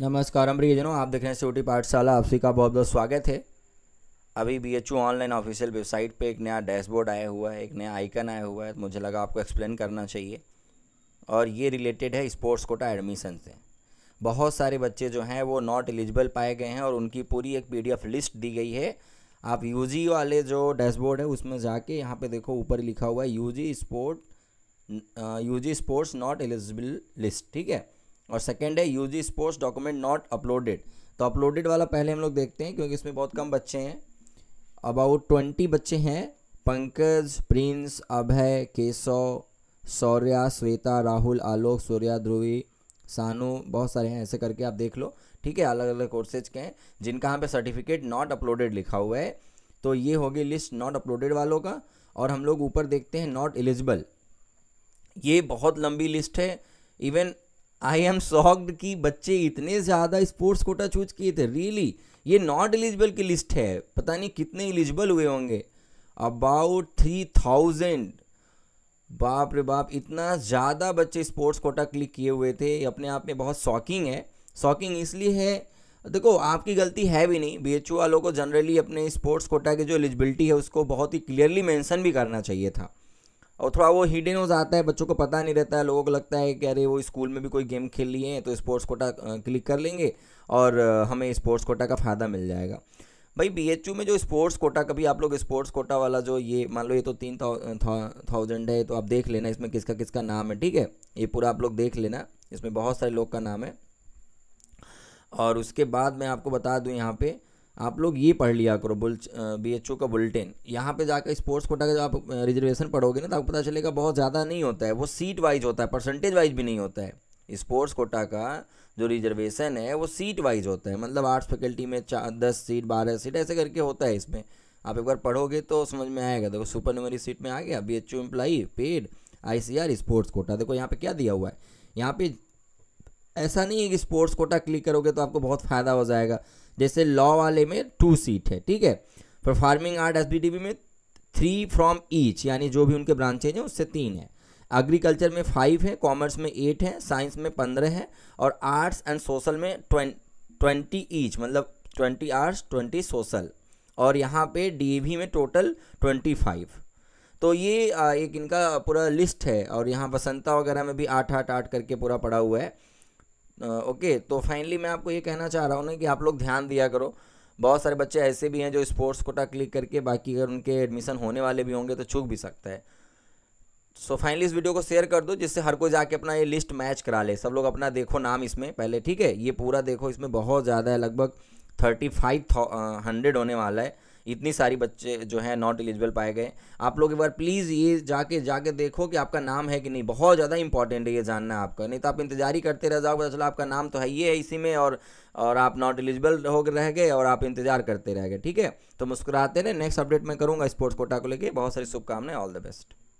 नमस्कार प्रियजनों आप देख रहे हैं सोटी पाठशाला आपसी का बहुत बहुत स्वागत है अभी B H online official website पे एक नया डैशबोर्ड आया हुआ है एक नया आइकन आया हुआ है तो मुझे लगा आपको एक्सप्लेन करना चाहिए और ये रिलेटेड है स्पोर्ट्स कोटा एडमिशन से बहुत सारे बच्चे जो हैं वो नॉट एलिजिबल पाए गए हैं और उनकी पूरी एक पी लिस्ट दी गई है आप यू वाले जो डैशबोर्ड है उसमें जाके यहाँ पर देखो ऊपर लिखा हुआ है U G sport U G sports not eligible list ठीक है और सेकेंड है U G sports document not uploaded तो अपलोडेड वाला पहले हम लोग देखते हैं क्योंकि इसमें बहुत कम बच्चे हैं अबाउट ट्वेंटी बच्चे हैं पंकज प्रिंस अभय केशव सौर्या श्वेता राहुल आलोक सूर्या ध्रुवी सानू बहुत सारे हैं ऐसे करके आप देख लो ठीक है अलग अलग कोर्सेज के हैं जिनका यहाँ पे सर्टिफिकेट नॉट अपलोडेड लिखा हुआ है तो ये होगी लिस्ट नॉट अपलोडेड वालों का और हम लोग ऊपर देखते हैं नॉट एलिजिबल ये बहुत लंबी लिस्ट है इवन आई एम सॉक्ड कि बच्चे इतने ज़्यादा स्पोर्ट्स कोटा चूज किए थे रियली ये नॉट एलिजिबल की लिस्ट है पता नहीं कितने एलिजिबल हुए होंगे अबाउट थ्री थाउजेंड बाप रे बाप इतना ज़्यादा बच्चे स्पोर्ट्स कोटा क्लिक किए हुए थे अपने आप में बहुत शॉकिंग है शॉकिंग इसलिए है देखो आपकी गलती है भी नहीं बी वालों को जनरली अपने स्पोर्ट्स कोटा की जो एलिजिबिलिटी है उसको बहुत ही क्लियरली मेंशन भी करना चाहिए था और थोड़ा वो हिडन हो जाता है बच्चों को पता नहीं रहता है लोगों को लगता है कि अरे वो स्कूल में भी कोई गेम खेल लिए हैं तो स्पोर्ट्स कोटा क्लिक कर लेंगे और हमें स्पोर्ट्स कोटा का फ़ायदा मिल जाएगा भाई बी में जो स्पोर्ट्स कोटा कभी आप लोग स्पोर्ट्स कोटा वाला जो ये मान लो ये तो तीन थाउजेंड है तो आप देख लेना इसमें किसका किसका नाम है ठीक है ये पूरा आप लोग देख लेना इसमें बहुत सारे लोग का नाम है और उसके बाद मैं आपको बता दूँ यहाँ पे आप लोग ये पढ़ लिया करो बुल बी एच ओ का बुलेटिन यहाँ पे जाकर स्पोर्ट्स कोटा का जो आप रिजर्वेशन पढ़ोगे ना तो आपको पता चलेगा बहुत ज़्यादा नहीं होता है वो सीट वाइज होता है परसेंटेज वाइज भी नहीं होता है स्पोर्ट्स कोटा का जो रिजर्वेशन है वो सीट वाइज होता है मतलब आर्ट्स फैकल्टी में चार दस सीट बारह सीट ऐसे करके होता है इसमें आप एक बार पढ़ोगे तो समझ में आएगा देखो सुपर न्यूमरी सीट में आ गया B H O employee paid I C R sports quota देखो यहाँ पे क्या दिया हुआ है यहाँ पे ऐसा नहीं है कि स्पोर्ट्स कोटा क्लिक करोगे तो आपको बहुत फ़ायदा हो जाएगा जैसे लॉ वाले में टू सीट है ठीक है परफार्मिंग आर्ट एस में थ्री फ्रॉम ईच यानी जो भी उनके ब्रांचेज हैं उससे तीन है एग्रीकल्चर में फाइव है कॉमर्स में एट है साइंस में पंद्रह है और आर्ट्स एंड सोशल में ट्वेंटी ईच मतलब ट्वेंटी आर्ट्स ट्वेंटी सोशल और यहाँ पे डी e में टोटल ट्वेंटी फाइव तो ये एक इनका पूरा लिस्ट है और यहाँ बसंता वगैरह में भी आठ आठ आठ करके पूरा पड़ा हुआ है ओके तो फाइनली मैं आपको ये कहना चाह रहा हूँ ना कि आप लोग ध्यान दिया करो बहुत सारे बच्चे ऐसे भी हैं जो स्पोर्ट्स कोटा क्लिक करके बाकी अगर उनके एडमिशन होने वाले भी होंगे तो चूक भी सकता है सो so, फाइनली इस वीडियो को शेयर कर दो जिससे हर कोई जाके अपना ये लिस्ट मैच करा ले सब लोग अपना देखो नाम इसमें पहले ठीक है ये पूरा देखो इसमें बहुत ज़्यादा है लगभग थर्टी फाइव हंड्रेड होने वाला है इतनी सारी बच्चे जो है नॉट एलिजिबल पाए गए आप लोग एक बार प्लीज़ ये जाके जाके देखो कि आपका नाम है कि नहीं बहुत ज़्यादा इंपॉर्टेंट है ये जानना आपका नहीं तो आप इंतजार ही करते रह जाओ पता चला आपका नाम तो है ही है इसी में और और आप नॉट एलिजिबल हो रह गए और आप इंतजार करते रह गए ठीक है तो मुस्कुराते रहे नेक्स्ट अपडेट मैं करूँगा स्पोर्ट्स कोटा को लेकर बहुत सारी शुभकामनाएं ऑल द बेस्ट